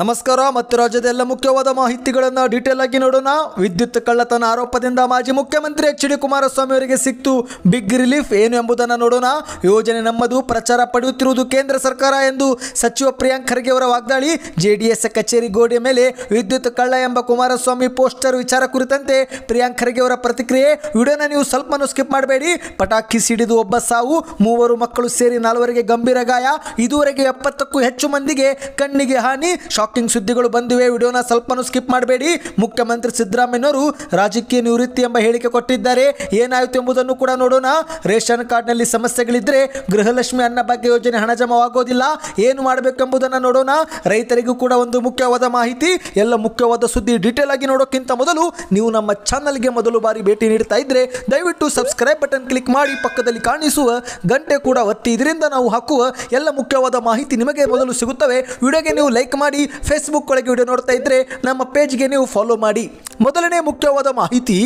ನಮಸ್ಕಾರ ಮತ್ತು ರಾಜ್ಯದ ಎಲ್ಲ ಮುಖ್ಯವಾದ ಮಾಹಿತಿಗಳನ್ನು ಡೀಟೇಲ್ ಆಗಿ ನೋಡೋಣ ವಿದ್ಯುತ್ ಕಳ್ಳತನ ಆರೋಪದಿಂದ ಮಾಜಿ ಮುಖ್ಯಮಂತ್ರಿ ಎಚ್ ಡಿ ಕುಮಾರಸ್ವಾಮಿ ಅವರಿಗೆ ಸಿಕ್ತು ಬಿಗ್ ರಿಲೀಫ್ ಏನು ಎಂಬುದನ್ನು ನೋಡೋಣ ಯೋಜನೆ ನಮ್ಮದು ಪ್ರಚಾರ ಪಡೆಯುತ್ತಿರುವುದು ಕೇಂದ್ರ ಸರ್ಕಾರ ಎಂದು ಸಚಿವ ಪ್ರಿಯಾಂಕ್ ಖರ್ಗೆ ಅವರ ವಾಗ್ದಾಳಿ ಜೆಡಿಎಸ್ ಕಚೇರಿ ಗೋಡೆ ಮೇಲೆ ವಿದ್ಯುತ್ ಕಳ್ಳ ಎಂಬ ಕುಮಾರಸ್ವಾಮಿ ಪೋಸ್ಟರ್ ವಿಚಾರ ಕುರಿತಂತೆ ಪ್ರಿಯಾಂಕ್ ಖರ್ಗೆ ಅವರ ಪ್ರತಿಕ್ರಿಯೆ ವಿಡಿಯೋನ ನೀವು ಸ್ವಲ್ಪ ಸ್ಕಿಪ್ ಮಾಡಬೇಡಿ ಪಟಾಕಿ ಸಿಡಿದು ಒಬ್ಬ ಸಾವು ಮೂವರು ಮಕ್ಕಳು ಸೇರಿ ನಾಲ್ವರಿಗೆ ಗಂಭೀರ ಗಾಯ ಇದುವರೆಗೆ ಎಪ್ಪತ್ತಕ್ಕೂ ಹೆಚ್ಚು ಮಂದಿಗೆ ಕಣ್ಣಿಗೆ ಹಾನಿ ಶಾಕಿಂಗ್ ಸುದ್ದಿಗಳು ಬಂದಿವೆ ವಿಡಿಯೋನ ಸ್ವಲ್ಪನೂ ಸ್ಕಿಪ್ ಮಾಡಬೇಡಿ ಮುಖ್ಯಮಂತ್ರಿ ಸಿದ್ದರಾಮಯ್ಯನವರು ರಾಜಕೀಯ ನಿವೃತ್ತಿ ಎಂಬ ಹೇಳಿಕೆ ಕೊಟ್ಟಿದ್ದಾರೆ ಏನಾಯಿತು ಎಂಬುದನ್ನು ಕೂಡ ನೋಡೋಣ ರೇಷನ್ ಕಾರ್ಡ್ನಲ್ಲಿ ಸಮಸ್ಯೆಗಳಿದ್ದರೆ ಗೃಹಲಕ್ಷ್ಮಿ ಅನ್ನಭಾಗ್ಯ ಯೋಜನೆ ಹಣ ಜಮವಾಗೋದಿಲ್ಲ ಏನು ಮಾಡಬೇಕೆಂಬುದನ್ನು ನೋಡೋಣ ರೈತರಿಗೂ ಕೂಡ ಒಂದು ಮುಖ್ಯವಾದ ಮಾಹಿತಿ ಎಲ್ಲ ಮುಖ್ಯವಾದ ಸುದ್ದಿ ಡೀಟೇಲ್ ಆಗಿ ನೋಡೋಕ್ಕಿಂತ ಮೊದಲು ನೀವು ನಮ್ಮ ಚಾನಲ್ಗೆ ಮೊದಲು ಬಾರಿ ಭೇಟಿ ನೀಡ್ತಾ ಇದ್ದರೆ ದಯವಿಟ್ಟು ಸಬ್ಸ್ಕ್ರೈಬ್ ಬಟನ್ ಕ್ಲಿಕ್ ಮಾಡಿ ಪಕ್ಕದಲ್ಲಿ ಕಾಣಿಸುವ ಗಂಟೆ ಕೂಡ ಒತ್ತಿ ಇದರಿಂದ ನಾವು ಹಾಕುವ ಎಲ್ಲ ಮುಖ್ಯವಾದ ಮಾಹಿತಿ ನಿಮಗೆ ಮೊದಲು ಸಿಗುತ್ತವೆ ವಿಡಿಯೋಗೆ ನೀವು ಲೈಕ್ ಮಾಡಿ ಫೇಸ್ಬುಕ್ ಒಳಗೆ ವಿಡಿಯೋ ನೋಡ್ತಾ ಇದ್ರೆ ನಮ್ಮ ಪೇಜ್ಗೆ ನೀವು ಫಾಲೋ ಮಾಡಿ ಮೊದಲನೇ ಮುಖ್ಯವಾದ ಮಾಹಿತಿ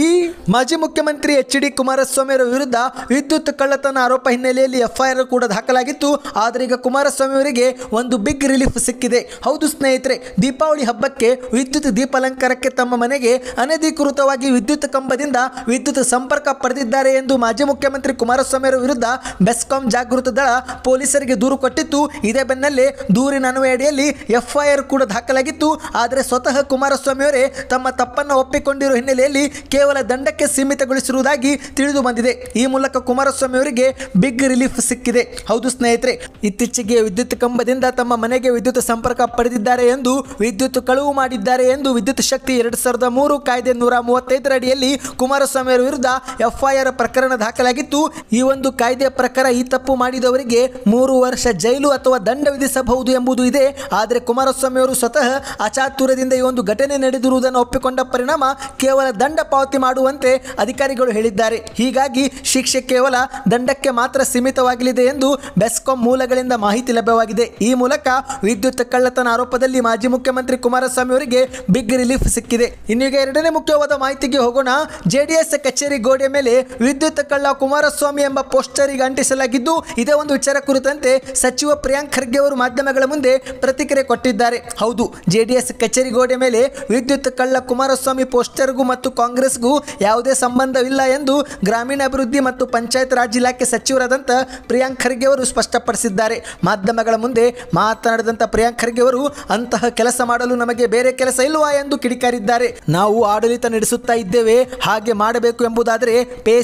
ಮಾಜಿ ಮುಖ್ಯಮಂತ್ರಿ ಎಚ್ ಡಿ ಕುಮಾರಸ್ವಾಮಿ ಅವರ ವಿರುದ್ಧ ವಿದ್ಯುತ್ ಕಳ್ಳತನ ಆರೋಪ ಹಿನ್ನೆಲೆಯಲ್ಲಿ ಎಫ್ಐಆರ್ ಕೂಡ ದಾಖಲಾಗಿತ್ತು ಆದರೆ ಈಗ ಕುಮಾರಸ್ವಾಮಿ ಅವರಿಗೆ ಒಂದು ಬಿಗ್ ರಿಲೀಫ್ ಸಿಕ್ಕಿದೆ ಹೌದು ಸ್ನೇಹಿತರೆ ದೀಪಾವಳಿ ಹಬ್ಬಕ್ಕೆ ವಿದ್ಯುತ್ ದೀಪಾಲಂಕಾರಕ್ಕೆ ತಮ್ಮ ಮನೆಗೆ ಅನಧಿಕೃತವಾಗಿ ವಿದ್ಯುತ್ ಕಂಬದಿಂದ ವಿದ್ಯುತ್ ಸಂಪರ್ಕ ಪಡೆದಿದ್ದಾರೆ ಎಂದು ಮಾಜಿ ಮುಖ್ಯಮಂತ್ರಿ ಕುಮಾರಸ್ವಾಮಿ ಅವರ ವಿರುದ್ಧ ಬೆಸ್ಕಾಂ ಜಾಗೃತ ದಳ ಪೊಲೀಸರಿಗೆ ದೂರು ಕೊಟ್ಟಿತ್ತು ಇದೇ ಬೆನ್ನಲ್ಲೇ ದೂರಿನ ಅನ್ವಯ ಅಡಿಯಲ್ಲಿ ಎಫ್ಐಆರ್ ಕೂಡ ದಾಖಲಾಗಿತ್ತು ಆದರೆ ಸ್ವತಃ ಕುಮಾರಸ್ವಾಮಿ ಅವರೇ ತಮ್ಮ ತಪ್ಪನ್ನು ಒಪ್ಪಿಕೊಂಡಿರುವ ಹಿನ್ನೆಲೆಯಲ್ಲಿ ಕೇವಲ ದಂಡಕ್ಕೆ ಸೀಮಿತಗೊಳಿಸಿರುವುದಾಗಿ ತಿಳಿದು ಬಂದಿದೆ ಈ ಮೂಲಕ ಕುಮಾರಸ್ವಾಮಿ ಅವರಿಗೆ ಬಿಗ್ ರಿಲೀಫ್ ಸಿಕ್ಕಿದೆ ಹೌದು ಸ್ನೇಹಿತರೆ ಇತ್ತೀಚೆಗೆ ವಿದ್ಯುತ್ ಕಂಬದಿಂದ ತಮ್ಮ ಮನೆಗೆ ವಿದ್ಯುತ್ ಸಂಪರ್ಕ ಪಡೆದಿದ್ದಾರೆ ಎಂದು ವಿದ್ಯುತ್ ಕಳುವು ಮಾಡಿದ್ದಾರೆ ಎಂದು ವಿದ್ಯುತ್ ಶಕ್ತಿ ಎರಡು ಸಾವಿರದ ಮೂರು ಕಾಯ್ದೆ ನೂರ ಮೂವತ್ತೈದರ ಅಡಿಯಲ್ಲಿ ಕುಮಾರಸ್ವಾಮಿ ಅವರ ವಿರುದ್ಧ ಎಫ್ಐಆರ್ ಪ್ರಕರಣ ದಾಖಲಾಗಿತ್ತು ಈ ಒಂದು ಕಾಯ್ದೆ ಪ್ರಕಾರ ಈ ತಪ್ಪು ಮಾಡಿದವರಿಗೆ ಮೂರು ವರ್ಷ ಜೈಲು ಅಥವಾ ದಂಡ ವಿಧಿಸಬಹುದು ಎಂಬುದು ಇದೆ ಆದರೆ ಕುಮಾರಸ್ವಾಮಿ ಅವರು ಸ್ವತಃ ಅಚಾತುರ್ಯದಿಂದ ಈ ಒಂದು ಘಟನೆ ನಡೆದಿರುವುದನ್ನು ಒಪ್ಪಿಕೊಂಡ ಪರಿಣಾಮ ಕ್ರಮ ಕೇವಲ ದಂಡ ಪಾವತಿ ಮಾಡುವಂತೆ ಅಧಿಕಾರಿಗಳು ಹೇಳಿದ್ದಾರೆ ಹೀಗಾಗಿ ಶಿಕ್ಷೆ ಕೇವಲ ದಂಡಕ್ಕೆ ಮಾತ್ರ ಸೀಮಿತವಾಗಲಿದೆ ಎಂದು ಬೆಸ್ಕಾಂ ಮೂಲಗಳಿಂದ ಮಾಹಿತಿ ಲಭ್ಯವಾಗಿದೆ ಈ ಮೂಲಕ ವಿದ್ಯುತ್ ಕಳ್ಳತನ ಆರೋಪದಲ್ಲಿ ಮಾಜಿ ಮುಖ್ಯಮಂತ್ರಿ ಕುಮಾರಸ್ವಾಮಿ ಅವರಿಗೆ ಬಿಗ್ ರಿಲೀಫ್ ಸಿಕ್ಕಿದೆ ಇನ್ನೀಗ ಎರಡನೇ ಮುಖ್ಯವಾದ ಮಾಹಿತಿಗೆ ಹೋಗೋಣ ಜೆಡಿಎಸ್ ಕಚೇರಿ ಗೋಡೆ ಮೇಲೆ ವಿದ್ಯುತ್ ಕಳ್ಳ ಕುಮಾರಸ್ವಾಮಿ ಎಂಬ ಪೋಸ್ಟರ್ ಈಗ ಅಂಟಿಸಲಾಗಿದ್ದು ಇದೇ ಒಂದು ವಿಚಾರ ಕುರಿತಂತೆ ಸಚಿವ ಪ್ರಿಯಾಂಕ್ ಖರ್ಗೆ ಅವರು ಮಾಧ್ಯಮಗಳ ಮುಂದೆ ಪ್ರತಿಕ್ರಿಯೆ ಕೊಟ್ಟಿದ್ದಾರೆ ಹೌದು ಜೆಡಿಎಸ್ ಕಚೇರಿ ಗೋಡೆ ಮೇಲೆ ವಿದ್ಯುತ್ ಕಳ್ಳ ಕುಮಾರಸ್ವಾಮಿ ಬಿಜೆಪಿ ಪೋಸ್ಟರ್ಗೂ ಮತ್ತು ಕಾಂಗ್ರೆಸ್ಗೂ ಯಾವುದೇ ಸಂಬಂಧವಿಲ್ಲ ಎಂದು ಗ್ರಾಮೀಣಾಭಿವೃದ್ಧಿ ಮತ್ತು ಪಂಚಾಯತ್ ರಾಜ್ ಇಲಾಖೆ ಸಚಿವರಾದಂಥ ಪ್ರಿಯಾಂಕ್ ಖರ್ಗೆ ಅವರು ಸ್ಪಷ್ಟಪಡಿಸಿದ್ದಾರೆ ಮಾಧ್ಯಮಗಳ ಮುಂದೆ ಮಾತನಾಡಿದಂಥ ಪ್ರಿಯಾಂಕ್ ಖರ್ಗೆ ಅವರು ಅಂತಹ ಕೆಲಸ ಮಾಡಲು ನಮಗೆ ಬೇರೆ ಕೆಲಸ ಇಲ್ವಾ ಎಂದು ಕಿಡಿಕಾರಿದ್ದಾರೆ ನಾವು ಆಡಳಿತ ನಡೆಸುತ್ತಾ ಇದ್ದೇವೆ ಹಾಗೆ ಮಾಡಬೇಕು ಎಂಬುದಾದರೆ ಪೇ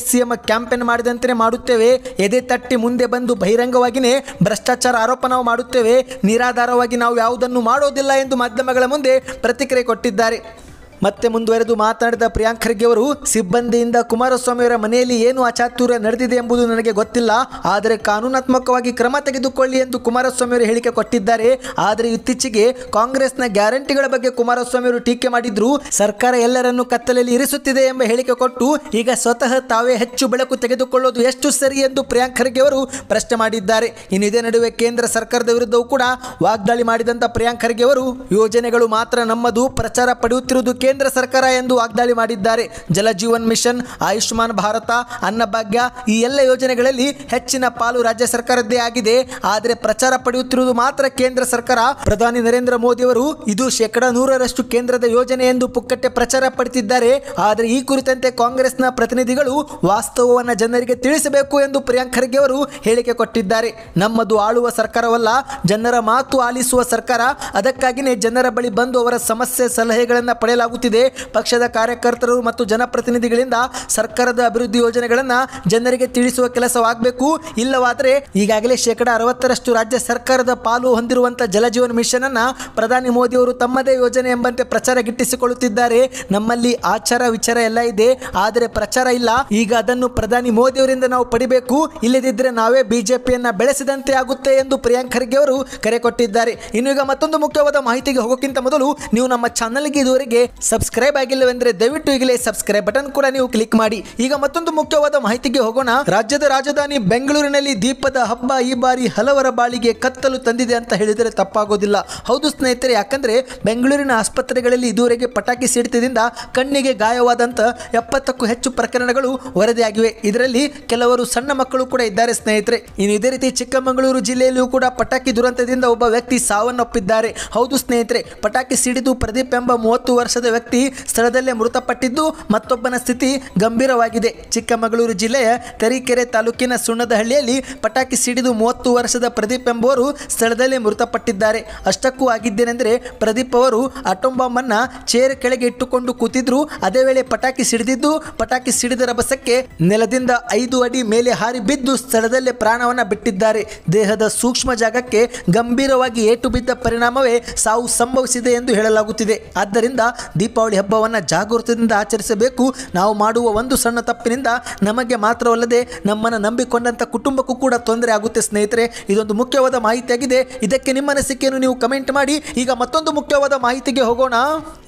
ಕ್ಯಾಂಪೇನ್ ಮಾಡಿದಂತೆ ಮಾಡುತ್ತೇವೆ ಎದೆ ತಟ್ಟಿ ಮುಂದೆ ಬಂದು ಬಹಿರಂಗವಾಗಿನೇ ಭ್ರಷ್ಟಾಚಾರ ಆರೋಪ ನಾವು ಮಾಡುತ್ತೇವೆ ನಿರಾಧಾರವಾಗಿ ನಾವು ಯಾವುದನ್ನು ಮಾಡೋದಿಲ್ಲ ಎಂದು ಮಾಧ್ಯಮಗಳ ಮುಂದೆ ಪ್ರತಿಕ್ರಿಯೆ ಕೊಟ್ಟಿದ್ದಾರೆ ಮತ್ತೆ ಮುಂದುವರೆದು ಮಾತನಾಡಿದ ಪ್ರಿಯಾಂಕ್ ಖರ್ಗೆ ಅವರು ಸಿಬ್ಬಂದಿಯಿಂದ ಕುಮಾರಸ್ವಾಮಿಯವರ ಮನೆಯಲ್ಲಿ ಏನು ಅಚಾತುರ್ಯ ನಡೆದಿದೆ ಎಂಬುದು ನನಗೆ ಗೊತ್ತಿಲ್ಲ ಆದರೆ ಕಾನೂನಾತ್ಮಕವಾಗಿ ಕ್ರಮ ತೆಗೆದುಕೊಳ್ಳಿ ಎಂದು ಕುಮಾರಸ್ವಾಮಿ ಅವರು ಹೇಳಿಕೆ ಕೊಟ್ಟಿದ್ದಾರೆ ಆದರೆ ಇತ್ತೀಚೆಗೆ ಕಾಂಗ್ರೆಸ್ನ ಗ್ಯಾರಂಟಿಗಳ ಬಗ್ಗೆ ಕುಮಾರಸ್ವಾಮಿ ಅವರು ಟೀಕೆ ಮಾಡಿದ್ರು ಸರ್ಕಾರ ಎಲ್ಲರನ್ನು ಕತ್ತಲೆಯಲ್ಲಿ ಇರಿಸುತ್ತಿದೆ ಎಂಬ ಹೇಳಿಕೆ ಕೊಟ್ಟು ಈಗ ಸ್ವತಃ ತಾವೇ ಹೆಚ್ಚು ಬೆಳಕು ತೆಗೆದುಕೊಳ್ಳೋದು ಎಷ್ಟು ಸರಿ ಎಂದು ಪ್ರಿಯಾಂಕ್ ಖರ್ಗೆ ಅವರು ಪ್ರಶ್ನೆ ಮಾಡಿದ್ದಾರೆ ಇನ್ನು ಇದೇ ನಡುವೆ ಕೇಂದ್ರ ಸರ್ಕಾರದ ವಿರುದ್ಧವೂ ಕೂಡ ವಾಗ್ದಾಳಿ ಮಾಡಿದಂಥ ಪ್ರಿಯಾಂಕ್ ಖರ್ಗೆ ಅವರು ಯೋಜನೆಗಳು ಮಾತ್ರ ನಮ್ಮದು ಪ್ರಚಾರ ಪಡೆಯುತ್ತಿರುವುದು ಕೇಂದ್ರ ಸರ್ಕಾರ ಎಂದು ವಾಗ್ದಾಳಿ ಮಾಡಿದ್ದಾರೆ ಜಲಜೀವನ್ ಮಿಷನ್ ಆಯುಷ್ಮಾನ್ ಭಾರತ ಅನ್ನಭಾಗ್ಯ ಈ ಎಲ್ಲ ಯೋಜನೆಗಳಲ್ಲಿ ಹೆಚ್ಚಿನ ಪಾಲು ರಾಜ್ಯ ಸರ್ಕಾರದ್ದೇ ಆಗಿದೆ ಆದರೆ ಪ್ರಚಾರ ಪಡೆಯುತ್ತಿರುವುದು ಮಾತ್ರ ಕೇಂದ್ರ ಸರ್ಕಾರ ಪ್ರಧಾನಿ ನರೇಂದ್ರ ಮೋದಿ ಅವರು ಇದು ಶೇಕಡ ನೂರರಷ್ಟು ಕೇಂದ್ರದ ಯೋಜನೆ ಎಂದು ಪುಕ್ಕಟ್ಟೆ ಪ್ರಚಾರ ಪಡೆದಿದ್ದಾರೆ ಆದರೆ ಈ ಕುರಿತಂತೆ ಕಾಂಗ್ರೆಸ್ನ ಪ್ರತಿನಿಧಿಗಳು ವಾಸ್ತವವನ್ನು ಜನರಿಗೆ ತಿಳಿಸಬೇಕು ಎಂದು ಪ್ರಿಯಾಂಕ್ ಖರ್ಗೆ ಅವರು ಹೇಳಿಕೆ ಕೊಟ್ಟಿದ್ದಾರೆ ನಮ್ಮದು ಆಳುವ ಸರ್ಕಾರವಲ್ಲ ಜನರ ಮಾತು ಆಲಿಸುವ ಸರ್ಕಾರ ಅದಕ್ಕಾಗಿನೇ ಜನರ ಬಳಿ ಬಂದು ಅವರ ಸಮಸ್ಯೆ ಸಲಹೆಗಳನ್ನು ಪಡೆಯಲಾಗುತ್ತದೆ ಆಗುತ್ತಿದೆ ಪಕ್ಷದ ಕಾರ್ಯಕರ್ತರು ಮತ್ತು ಜನಪ್ರತಿನಿಧಿಗಳಿಂದ ಸರ್ಕಾರದ ಅಭಿವೃದ್ಧಿ ಯೋಜನೆಗಳನ್ನು ಜನರಿಗೆ ತಿಳಿಸುವ ಕೆಲಸವಾಗಬೇಕು ಇಲ್ಲವಾದರೆ ಈಗಾಗಲೇ ಶೇಕಡಾ ಅರವತ್ತರಷ್ಟು ರಾಜ್ಯ ಸರ್ಕಾರದ ಪಾಲು ಹೊಂದಿರುವಂಥ ಜಲಜೀವನ ಮಿಷನ್ ಅನ್ನು ಪ್ರಧಾನಿ ಮೋದಿಯವರು ತಮ್ಮದೇ ಯೋಜನೆ ಎಂಬಂತೆ ಪ್ರಚಾರ ಗಿಟ್ಟಿಸಿಕೊಳ್ಳುತ್ತಿದ್ದಾರೆ ನಮ್ಮಲ್ಲಿ ಆಚಾರ ವಿಚಾರ ಎಲ್ಲ ಇದೆ ಆದರೆ ಪ್ರಚಾರ ಇಲ್ಲ ಈಗ ಅದನ್ನು ಪ್ರಧಾನಿ ಮೋದಿಯವರಿಂದ ನಾವು ಪಡಿಬೇಕು ಇಲ್ಲದಿದ್ದರೆ ನಾವೇ ಬಿಜೆಪಿಯನ್ನ ಬೆಳೆಸಿದಂತೆ ಆಗುತ್ತೆ ಎಂದು ಪ್ರಿಯಾಂಕ್ ಖರ್ಗೆ ಅವರು ಕರೆ ಕೊಟ್ಟಿದ್ದಾರೆ ಇನ್ನು ಈಗ ಮತ್ತೊಂದು ಮುಖ್ಯವಾದ ಮಾಹಿತಿಗೆ ಹೋಗೋಕ್ಕಿಂತ ಮೊದಲು ನೀವು ನಮ್ಮ ಚಾನಲ್ಗೆ ಇದುವರೆಗೆ ಸಬ್ಸ್ಕ್ರೈಬ್ ಆಗಿಲ್ಲವೆಂದ್ರೆ ದಯವಿಟ್ಟು ಈಗಲೇ ಸಬ್ಸ್ಕ್ರೈಬ್ ಬಟನ್ ಕೂಡ ನೀವು ಕ್ಲಿಕ್ ಮಾಡಿ ಈಗ ಮತ್ತೊಂದು ಮುಖ್ಯವಾದ ಮಾಹಿತಿಗೆ ಹೋಗೋಣ ರಾಜ್ಯದ ರಾಜಧಾನಿ ಬೆಂಗಳೂರಿನಲ್ಲಿ ದೀಪದ ಹಬ್ಬ ಈ ಬಾರಿ ಹಲವರ ಬಾಳಿಗೆ ಕತ್ತಲು ತಂದಿದೆ ಅಂತ ಹೇಳಿದರೆ ತಪ್ಪಾಗೋದಿಲ್ಲ ಹೌದು ಸ್ನೇಹಿತರೆ ಯಾಕಂದ್ರೆ ಬೆಂಗಳೂರಿನ ಆಸ್ಪತ್ರೆಗಳಲ್ಲಿ ಇದುವರೆಗೆ ಪಟಾಕಿ ಸಿಡಿತದಿಂದ ಕಣ್ಣಿಗೆ ಗಾಯವಾದಂತಹ ಎಪ್ಪತ್ತಕ್ಕೂ ಹೆಚ್ಚು ಪ್ರಕರಣಗಳು ವರದಿಯಾಗಿವೆ ಇದರಲ್ಲಿ ಕೆಲವರು ಸಣ್ಣ ಮಕ್ಕಳು ಕೂಡ ಇದ್ದಾರೆ ಸ್ನೇಹಿತರೆ ಇನ್ನು ಇದೇ ರೀತಿ ಚಿಕ್ಕಮಗಳೂರು ಜಿಲ್ಲೆಯಲ್ಲೂ ಕೂಡ ಪಟಾಕಿ ದುರಂತದಿಂದ ಒಬ್ಬ ವ್ಯಕ್ತಿ ಸಾವನ್ನಪ್ಪಿದ್ದಾರೆ ಹೌದು ಸ್ನೇಹಿತರೆ ಪಟಾಕಿ ಸಿಡಿದು ಪ್ರದೀಪ್ ಎಂಬ ಮೂವತ್ತು ವರ್ಷದ ವ್ಯಕ್ತಿ ಸ್ಥಳದಲ್ಲೇ ಮೃತಪಟ್ಟಿದ್ದು ಮತ್ತೊಬ್ಬನ ಸ್ಥಿತಿ ಗಂಭೀರವಾಗಿದೆ ಚಿಕ್ಕಮಗಳೂರು ಜಿಲ್ಲೆಯ ತರೀಕೆರೆ ತಾಲೂಕಿನ ಸುಣ್ಣದಹಳ್ಳಿಯಲ್ಲಿ ಪಟಾಕಿ ಸಿಡಿದು ಮೂವತ್ತು ವರ್ಷದ ಪ್ರದೀಪ್ ಎಂಬುವರು ಸ್ಥಳದಲ್ಲೇ ಮೃತಪಟ್ಟಿದ್ದಾರೆ ಅಷ್ಟಕ್ಕೂ ಆಗಿದ್ದೇನೆಂದರೆ ಪ್ರದೀಪ್ ಅವರು ಅಟೋಂಬಾಂಬ್ ಅನ್ನ ಚೇರ್ ಕೆಳಗೆ ಇಟ್ಟುಕೊಂಡು ಕೂತಿದ್ರು ಅದೇ ವೇಳೆ ಪಟಾಕಿ ಸಿಡಿದಿದ್ದು ಪಟಾಕಿ ಸಿಡಿದ ರಭಸಕ್ಕೆ ನೆಲದಿಂದ ಐದು ಅಡಿ ಮೇಲೆ ಹಾರಿ ಬಿದ್ದು ಸ್ಥಳದಲ್ಲೇ ಪ್ರಾಣವನ್ನ ಬಿಟ್ಟಿದ್ದಾರೆ ದೇಹದ ಸೂಕ್ಷ್ಮ ಜಾಗಕ್ಕೆ ಗಂಭೀರವಾಗಿ ಏಟು ಬಿದ್ದ ಪರಿಣಾಮವೇ ಸಾವು ಸಂಭವಿಸಿದೆ ಎಂದು ಹೇಳಲಾಗುತ್ತಿದೆ ಆದ್ದರಿಂದ ದೀಪಾವಳಿ ಹಬ್ಬವನ್ನು ಜಾಗೃತದಿಂದ ಆಚರಿಸಬೇಕು ನಾವು ಮಾಡುವ ಒಂದು ಸಣ್ಣ ತಪ್ಪಿನಿಂದ ನಮಗೆ ಮಾತ್ರವಲ್ಲದೆ ನಮ್ಮನ್ನು ನಂಬಿಕೊಂಡಂಥ ಕುಟುಂಬಕ್ಕೂ ಕೂಡ ತೊಂದರೆ ಆಗುತ್ತೆ ಸ್ನೇಹಿತರೆ ಇದೊಂದು ಮುಖ್ಯವಾದ ಮಾಹಿತಿಯಾಗಿದೆ ಇದಕ್ಕೆ ನಿಮ್ಮ ಅನಿಸಿಕೆಯನ್ನು ನೀವು ಕಮೆಂಟ್ ಮಾಡಿ ಈಗ ಮತ್ತೊಂದು ಮುಖ್ಯವಾದ ಮಾಹಿತಿಗೆ ಹೋಗೋಣ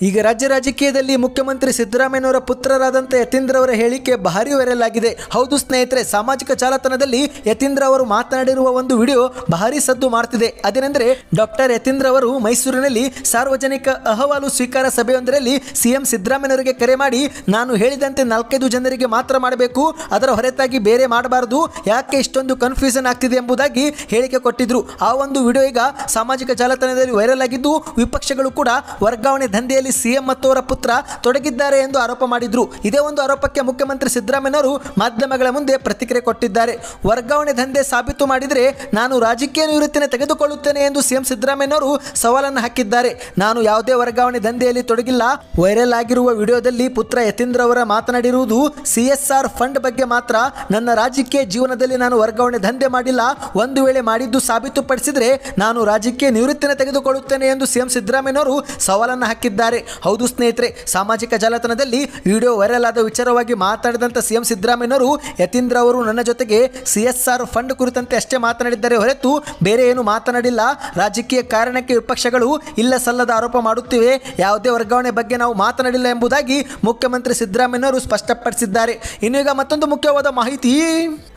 ಈಗ ರಾಜ್ಯ ರಾಜಕೀಯದಲ್ಲಿ ಮುಖ್ಯಮಂತ್ರಿ ಸಿದ್ದರಾಮಯ್ಯನವರ ಪುತ್ರರಾದಂತಹ ಯತೀಂದ್ರ ಅವರ ಹೇಳಿಕೆ ಭಾರಿ ವೈರಲ್ ಆಗಿದೆ ಹೌದು ಸ್ನೇಹಿತರೆ ಸಾಮಾಜಿಕ ಜಾಲತಾಣದಲ್ಲಿ ಯತೀಂದ್ರ ಅವರು ಮಾತನಾಡಿರುವ ಒಂದು ವಿಡಿಯೋ ಭಾರಿ ಸದ್ದು ಮಾಡ್ತಿದೆ ಅದೇನೆಂದರೆ ಡಾಕ್ಟರ್ ಯತೀಂದ್ರ ಅವರು ಮೈಸೂರಿನಲ್ಲಿ ಸಾರ್ವಜನಿಕ ಅಹವಾಲು ಸ್ವೀಕಾರ ಸಭೆಯೊಂದರಲ್ಲಿ ಸಭೆಯಲ್ಲಿ ಸಿಎಂ ಸಿದ್ದರಾಮಯ್ಯನವರಿಗೆ ಕರೆ ಮಾಡಿ ನಾನು ಹೇಳಿದಂತೆ ನಾಲ್ಕೈದು ಜನರಿಗೆ ಮಾತ್ರ ಮಾಡಬೇಕು ಅದರ ಹೊರತಾಗಿ ಬೇರೆ ಮಾಡಬಾರದು ಯಾಕೆ ಇಷ್ಟೊಂದು ಕನ್ಫ್ಯೂಷನ್ ಆಗ್ತಿದೆ ಎಂಬುದಾಗಿ ಹೇಳಿಕೆ ಕೊಟ್ಟಿದ್ರು ಆ ಒಂದು ವಿಡಿಯೋ ಈಗ ಸಾಮಾಜಿಕ ಜಾಲತಾಣದಲ್ಲಿ ವೈರಲ್ ಆಗಿದ್ದು ವಿಪಕ್ಷಗಳು ಕೂಡ ವರ್ಗಾವಣೆ ದಂಧೆಯಲ್ಲಿ ಸಿಎಂ ಮತ್ತು ಅವರ ಪುತ್ರ ತೊಡಗಿದ್ದಾರೆ ಎಂದು ಆರೋಪ ಮಾಡಿದ್ರು ಇದೇ ಒಂದು ಆರೋಪಕ್ಕೆ ಮುಖ್ಯಮಂತ್ರಿ ಸಿದ್ದರಾಮಯ್ಯನವರು ಮಾಧ್ಯಮಗಳ ಮುಂದೆ ಪ್ರತಿಕ್ರಿಯೆ ಕೊಟ್ಟಿದ್ದಾರೆ ವರ್ಗಾವಣೆ ದಂಧೆ ಸಾಬೀತು ಮಾಡಿದರೆ ನಾನು ರಾಜಕೀಯ ನಿವೃತ್ತಿನ ತೆಗೆದುಕೊಳ್ಳುತ್ತೇನೆ ಎಂದು ಸಿಎಂ ಸಿದ್ದರಾಮಯ್ಯನವರು ಸವಾಲನ್ನು ಹಾಕಿದ್ದಾರೆ ನಾನು ಯಾವುದೇ ವರ್ಗಾವಣೆ ದಂಧೆಯಲ್ಲಿ ತೊಡಗಿಲ್ಲ ವೈರಲ್ ಆಗಿರುವ ವಿಡಿಯೋದಲ್ಲಿ ಪುತ್ರ ಯತೀಂದ್ರ ಅವರ ಮಾತನಾಡಿರುವುದು ಸಿಎಸ್ಆರ್ ಫಂಡ್ ಬಗ್ಗೆ ಮಾತ್ರ ನನ್ನ ರಾಜಕೀಯ ಜೀವನದಲ್ಲಿ ನಾನು ವರ್ಗಾವಣೆ ದಂಧೆ ಮಾಡಿಲ್ಲ ಒಂದು ವೇಳೆ ಮಾಡಿದ್ದು ಸಾಬೀತುಪಡಿಸಿದರೆ ನಾನು ರಾಜಕೀಯ ನಿವೃತ್ತಿನ ತೆಗೆದುಕೊಳ್ಳುತ್ತೇನೆ ಎಂದು ಸಿಎಂ ಸಿದ್ದರಾಮಯ್ಯನವರು ಸವಾಲನ್ನು ಹಾಕಿದ್ದಾರೆ ಹೌದು ಸ್ನೇಹಿತರೆ ಸಾಮಾಜಿಕ ಜಾಲತಾಣದಲ್ಲಿ ವಿಡಿಯೋ ವೈರಲ್ ಆದ ವಿಚಾರವಾಗಿ ಮಾತನಾಡಿದಂಥ ಸಿಎಂ ಸಿದ್ದರಾಮಯ್ಯನವರು ಯತೀಂದ್ರ ಅವರು ನನ್ನ ಜೊತೆಗೆ ಸಿಎಸ್ಆರ್ ಫಂಡ್ ಕುರಿತಂತೆ ಅಷ್ಟೇ ಮಾತನಾಡಿದ್ದಾರೆ ಹೊರತು ಬೇರೆ ಏನು ಮಾತನಾಡಿಲ್ಲ ರಾಜಕೀಯ ಕಾರಣಕ್ಕೆ ವಿಪಕ್ಷಗಳು ಇಲ್ಲ ಸಲ್ಲದ ಆರೋಪ ಮಾಡುತ್ತಿವೆ ಯಾವುದೇ ವರ್ಗಾವಣೆ ಬಗ್ಗೆ ನಾವು ಮಾತನಾಡಿಲ್ಲ ಎಂಬುದಾಗಿ ಮುಖ್ಯಮಂತ್ರಿ ಸಿದ್ದರಾಮಯ್ಯವರು ಸ್ಪಷ್ಟಪಡಿಸಿದ್ದಾರೆ ಇನ್ನೀಗ ಮತ್ತೊಂದು ಮುಖ್ಯವಾದ ಮಾಹಿತಿ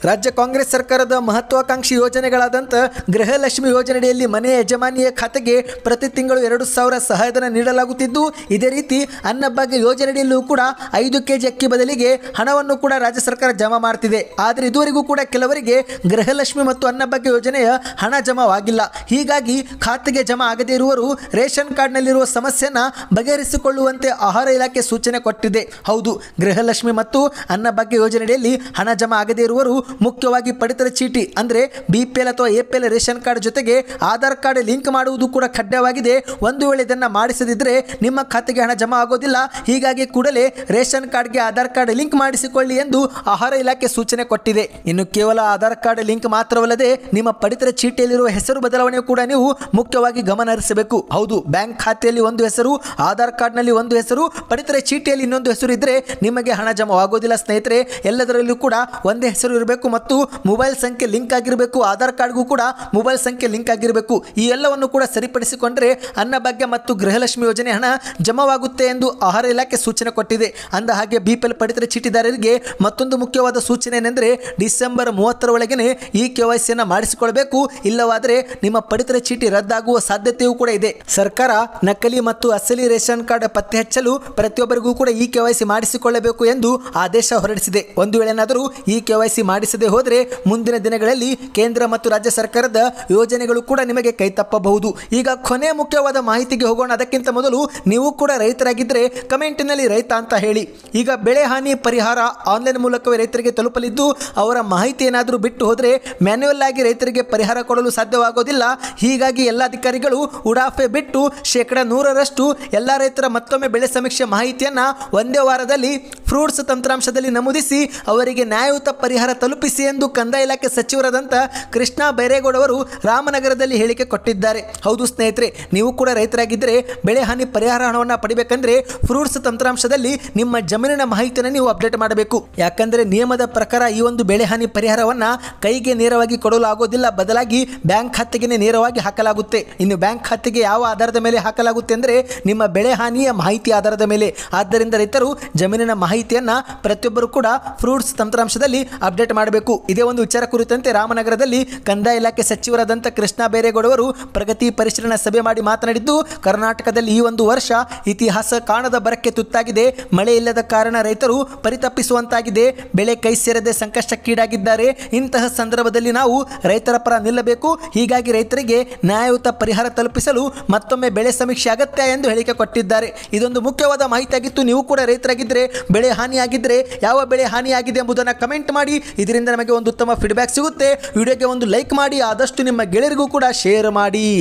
ರಾಜ್ಯ ಕಾಂಗ್ರೆಸ್ ಸರ್ಕಾರದ ಮಹತ್ವಾಕಾಂಕ್ಷಿ ಯೋಜನೆಗಳಾದಂತ ಗೃಹಲಕ್ಷ್ಮಿ ಯೋಜನೆಯಡಿಯಲ್ಲಿ ಮನೆ ಯಜಮಾನಿಯ ಖಾತೆಗೆ ಪ್ರತಿ ತಿಂಗಳು ಎರಡು ಸಾವಿರ ಸಹಾಯಧನ ನೀಡಲಾಗುತ್ತಿದ್ದು ಇದೇ ರೀತಿ ಅನ್ನಭಾಗ್ಯ ಯೋಜನೆಯಲ್ಲೂ ಕೂಡ ಐದು ಕೆಜಿ ಅಕ್ಕಿ ಬದಲಿಗೆ ಹಣವನ್ನು ಕೂಡ ರಾಜ್ಯ ಸರ್ಕಾರ ಜಮಾ ಮಾಡ್ತಿದೆ ಆದರೆ ಇದುವರೆಗೂ ಕೂಡ ಕೆಲವರಿಗೆ ಗೃಹಲಕ್ಷ್ಮಿ ಮತ್ತು ಅನ್ನಭಾಗ್ಯ ಯೋಜನೆಯ ಹಣ ಜಮಾವಾಗಿಲ್ಲ ಹೀಗಾಗಿ ಖಾತೆಗೆ ಜಮಾ ಆಗದೇ ಇರುವರು ರೇಷನ್ ಕಾರ್ಡ್ನಲ್ಲಿರುವ ಸಮಸ್ಯೆನ ಬಗೆಹರಿಸಿಕೊಳ್ಳ ತೆಗೆದುಕೊಳ್ಳುವಂತೆ ಆಹಾರ ಇಲಾಖೆ ಸೂಚನೆ ಕೊಟ್ಟಿದೆ ಹೌದು ಗೃಹಲಕ್ಷ್ಮಿ ಮತ್ತು ಅನ್ನಭಾಗ್ಯ ಯೋಜನೆಯಲ್ಲಿ ಹಣ ಜಮಾ ಆಗದೇ ಇರುವರು ಮುಖ್ಯವಾಗಿ ಪಡಿತರ ಚೀಟಿ ಅಂದರೆ ಬಿ ಅಥವಾ A P L ration card ಜೊತೆಗೆ ಆಧಾರ್ ಕಾರ್ಡ್ ಲಿಂಕ್ ಮಾಡುವುದು ಕೂಡ ಕಡ್ಡಾಯವಾಗಿದೆ ಒಂದು ವೇಳೆ ಇದನ್ನು ಮಾಡಿಸದಿದ್ದರೆ ನಿಮ್ಮ ಖಾತೆಗೆ ಹಣ ಜಮಾ ಆಗೋದಿಲ್ಲ ಹೀಗಾಗಿ ಕೂಡಲೇ ರೇಷನ್ ಕಾರ್ಡ್ಗೆ ಆಧಾರ್ ಕಾರ್ಡ್ ಲಿಂಕ್ ಮಾಡಿಸಿಕೊಳ್ಳಿ ಎಂದು ಆಹಾರ ಇಲಾಖೆ ಸೂಚನೆ ಕೊಟ್ಟಿದೆ ಇನ್ನು ಕೇವಲ ಆಧಾರ್ ಕಾರ್ಡ್ ಲಿಂಕ್ ಮಾತ್ರವಲ್ಲದೆ ನಿಮ್ಮ ಪಡಿತರ ಚೀಟಿಯಲ್ಲಿರುವ ಹೆಸರು ಬದಲಾವಣೆ ಕೂಡ ನೀವು ಮುಖ್ಯವಾಗಿ ಗಮನ ಹರಿಸಬೇಕು ಹೌದು ಬ್ಯಾಂಕ್ ಖಾತೆಯಲ್ಲಿ ಒಂದು ಹೆಸರು ಆಧಾರ್ ಕಾರ್ಡ್ ಇಲ್ಲಿ ಒಂದು ಹೆಸರು ಪಡಿತರ ಚೀಟಿಯಲ್ಲಿ ಇನ್ನೊಂದು ಹೆಸರು ಇದ್ದರೆ ನಿಮಗೆ ಹಣ ಜಮವಾಗೋದಿಲ್ಲ ಸ್ನೇಹಿತರೆ ಎಲ್ಲದರಲ್ಲೂ ಕೂಡ ಒಂದೇ ಹೆಸರು ಇರಬೇಕು ಮತ್ತು ಮೊಬೈಲ್ ಸಂಖ್ಯೆ ಲಿಂಕ್ ಆಗಿರಬೇಕು ಆಧಾರ್ ಕಾರ್ಡ್ಗೂ ಕೂಡ ಮೊಬೈಲ್ ಸಂಖ್ಯೆ ಲಿಂಕ್ ಆಗಿರಬೇಕು ಈ ಎಲ್ಲವನ್ನು ಕೂಡ ಸರಿಪಡಿಸಿಕೊಂಡರೆ ಅನ್ನಭಾಗ್ಯ ಮತ್ತು ಗೃಹಲಕ್ಷ್ಮಿ ಯೋಜನೆ ಹಣ ಜಮವಾಗುತ್ತೆ ಎಂದು ಆಹಾರ ಇಲಾಖೆ ಸೂಚನೆ ಕೊಟ್ಟಿದೆ ಅಂದ ಹಾಗೆ ಬಿ ಪಿ ಎಲ್ ಪಡಿತರ ಚೀಟಿದಾರರಿಗೆ ಮತ್ತೊಂದು ಮುಖ್ಯವಾದ ಸೂಚನೆ ಏನೆಂದರೆ ಡಿಸೆಂಬರ್ ಮೂವತ್ತರ ಒಳಗೇನೆ ಈ ಕೆ ವೈ ಸಿಯನ್ನು ಮಾಡಿಸಿಕೊಳ್ಳಬೇಕು ಇಲ್ಲವಾದರೆ ನಿಮ್ಮ ಪಡಿತರ ಚೀಟಿ ರದ್ದಾಗುವ ಸಾಧ್ಯತೆಯೂ ಕೂಡ ಇದೆ ಸರ್ಕಾರ ನಕಲಿ ಮತ್ತು ಅಸಲಿ ರೇಷನ್ ಕಾರ್ಡ್ ಪತ್ತೆ ಹಚ್ಚಲು ಪ್ರತಿಯೊಬ್ಬರಿಗೂ ಕೂಡ ಇ ಕೆ ಮಾಡಿಸಿಕೊಳ್ಳಬೇಕು ಎಂದು ಆದೇಶ ಹೊರಡಿಸಿದೆ ಒಂದು ವೇಳೆನಾದರೂ ಇ ಕೆ ವೈ ಸಿ ಮಾಡಿಸದೆ ಹೋದರೆ ಮುಂದಿನ ದಿನಗಳಲ್ಲಿ ಕೇಂದ್ರ ಮತ್ತು ರಾಜ್ಯ ಸರ್ಕಾರದ ಯೋಜನೆಗಳು ಕೂಡ ನಿಮಗೆ ಕೈತಪ್ಪಬಹುದು ಈಗ ಕೊನೆ ಮುಖ್ಯವಾದ ಮಾಹಿತಿಗೆ ಹೋಗೋಣ ಅದಕ್ಕಿಂತ ಮೊದಲು ನೀವು ಕೂಡ ರೈತರಾಗಿದ್ದರೆ ಕಮೆಂಟಿನಲ್ಲಿ ರೈತ ಅಂತ ಹೇಳಿ ಈಗ ಬೆಳೆ ಹಾನಿ ಪರಿಹಾರ ಆನ್ಲೈನ್ ಮೂಲಕವೇ ರೈತರಿಗೆ ತಲುಪಲಿದ್ದು ಅವರ ಮಾಹಿತಿ ಏನಾದರೂ ಬಿಟ್ಟು ಹೋದರೆ ಮ್ಯಾನ್ಯಲ್ ಆಗಿ ರೈತರಿಗೆ ಪರಿಹಾರ ಕೊಡಲು ಸಾಧ್ಯವಾಗೋದಿಲ್ಲ ಹೀಗಾಗಿ ಎಲ್ಲ ಅಧಿಕಾರಿಗಳು ಉಡಾಫೆ ಬಿಟ್ಟು ಶೇಕಡ ನೂರರಷ್ಟು ಎಲ್ಲ ರೈತರ ಮತ್ತು ಮತ್ತೊಮ್ಮೆ ಬೆಳೆ ಸಮೀಕ್ಷೆ ಮಾಹಿತಿಯನ್ನು ಒಂದೇ ವಾರದಲ್ಲಿ ಫ್ರೂಟ್ಸ್ ತಂತ್ರಾಂಶದಲ್ಲಿ ನಮೂದಿಸಿ ಅವರಿಗೆ ನ್ಯಾಯಯುತ ಪರಿಹಾರ ತಲುಪಿಸಿ ಎಂದು ಕಂದಾಯ ಇಲಾಖೆ ಸಚಿವರಾದಂಥ ಕೃಷ್ಣ ಬೈರೇಗೌಡ ಅವರು ರಾಮನಗರದಲ್ಲಿ ಹೇಳಿಕೆ ಕೊಟ್ಟಿದ್ದಾರೆ ಹೌದು ಸ್ನೇಹಿತರೆ ನೀವು ಕೂಡ ರೈತರಾಗಿದ್ದರೆ ಬೆಳೆ ಹಾನಿ ಪರಿಹಾರ ಹಣವನ್ನು ಪಡಿಬೇಕಂದ್ರೆ ಫ್ರೂಟ್ಸ್ ತಂತ್ರಾಂಶದಲ್ಲಿ ನಿಮ್ಮ ಜಮೀನಿನ ಮಾಹಿತಿಯನ್ನು ನೀವು ಅಪ್ಡೇಟ್ ಮಾಡಬೇಕು ಯಾಕಂದರೆ ನಿಯಮದ ಪ್ರಕಾರ ಈ ಒಂದು ಬೆಳೆ ಹಾನಿ ಪರಿಹಾರವನ್ನು ಕೈಗೆ ನೇರವಾಗಿ ಕೊಡಲು ಆಗೋದಿಲ್ಲ ಬದಲಾಗಿ ಬ್ಯಾಂಕ್ ಖಾತೆಗೆ ನೇರವಾಗಿ ಹಾಕಲಾಗುತ್ತೆ ಇನ್ನು ಬ್ಯಾಂಕ್ ಖಾತೆಗೆ ಯಾವ ಆಧಾರದ ಮೇಲೆ ಹಾಕಲಾಗುತ್ತೆ ಅಂದರೆ ನಿಮ್ಮ ಬೆಳೆ ಹಾನಿಯ ಮಾಹಿತಿ ಆಧಾರದ ಮೇಲೆ ಆದ್ದರಿಂದ ರೈತರು ಜಮೀನಿನ ಮಾಹಿತಿ ಮಾಹಿತಿಯನ್ನ ಪ್ರತಿಯೊಬ್ಬರು ಕೂಡ ಫ್ರೂಟ್ಸ್ ತಂತ್ರಾಂಶದಲ್ಲಿ ಅಪ್ಡೇಟ್ ಮಾಡಬೇಕು ಇದೇ ಒಂದು ವಿಚಾರ ಕುರಿತಂತೆ ರಾಮನಗರದಲ್ಲಿ ಕಂದಾಯ ಇಲಾಖೆ ಸಚಿವರಾದಂಥ ಕೃಷ್ಣ ಅವರು ಪ್ರಗತಿ ಪರಿಶೀಲನಾ ಸಭೆ ಮಾಡಿ ಮಾತನಾಡಿದ್ದು ಕರ್ನಾಟಕದಲ್ಲಿ ಈ ಒಂದು ವರ್ಷ ಇತಿಹಾಸ ಕಾಣದ ಬರಕ್ಕೆ ತುತ್ತಾಗಿದೆ ಮಳೆ ಇಲ್ಲದ ಕಾರಣ ರೈತರು ಪರಿತಪ್ಪಿಸುವಂತಾಗಿದೆ ಬೆಳೆ ಕೈ ಸೇರದೆ ಸಂಕಷ್ಟಕ್ಕೀಡಾಗಿದ್ದಾರೆ ಇಂತಹ ಸಂದರ್ಭದಲ್ಲಿ ನಾವು ರೈತರ ಪರ ನಿಲ್ಲಬೇಕು ಹೀಗಾಗಿ ರೈತರಿಗೆ ನ್ಯಾಯಯುತ ಪರಿಹಾರ ತಲುಪಿಸಲು ಮತ್ತೊಮ್ಮೆ ಬೆಳೆ ಸಮೀಕ್ಷೆ ಅಗತ್ಯ ಎಂದು ಹೇಳಿಕೆ ಕೊಟ್ಟಿದ್ದಾರೆ ಇದೊಂದು ಮುಖ್ಯವಾದ ಮಾಹಿತಿಯಾಗಿತ್ತು ನೀವು ಕೂಡ ರೈತರಾಗಿದ್ದರೆ ಬೆಳೆ ಹಾನಿಯಾಗಿದ್ದರೆ ಯಾವ ಬೆಳೆ ಹಾನಿಯಾಗಿದೆ ಎಂಬುದನ್ನು ಕಮೆಂಟ್ ಮಾಡಿ ಇದರಿಂದ ನಮಗೆ ಒಂದು ಉತ್ತಮ ಫೀಡ್ಬ್ಯಾಕ್ ಸಿಗುತ್ತೆ ವಿಡಿಯೋಗೆ ಒಂದು ಲೈಕ್ ಮಾಡಿ ಆದಷ್ಟು ನಿಮ್ಮ ಗೆಳೆಯರಿಗೂ ಕೂಡ ಶೇರ್ ಮಾಡಿ